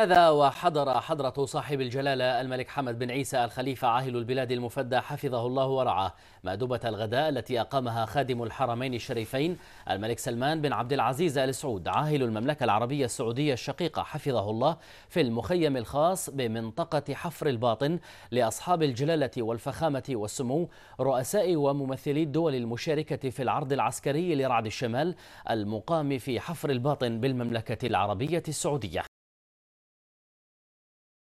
هذا وحضر حضرة صاحب الجلالة الملك حمد بن عيسى الخليفة عاهل البلاد المفدى حفظه الله ورعاه مأدبة الغداء التي أقامها خادم الحرمين الشريفين الملك سلمان بن عبد العزيز آل سعود عاهل المملكة العربية السعودية الشقيقة حفظه الله في المخيم الخاص بمنطقة حفر الباطن لأصحاب الجلالة والفخامة والسمو رؤساء وممثلي الدول المشاركة في العرض العسكري لرعد الشمال المقام في حفر الباطن بالمملكة العربية السعودية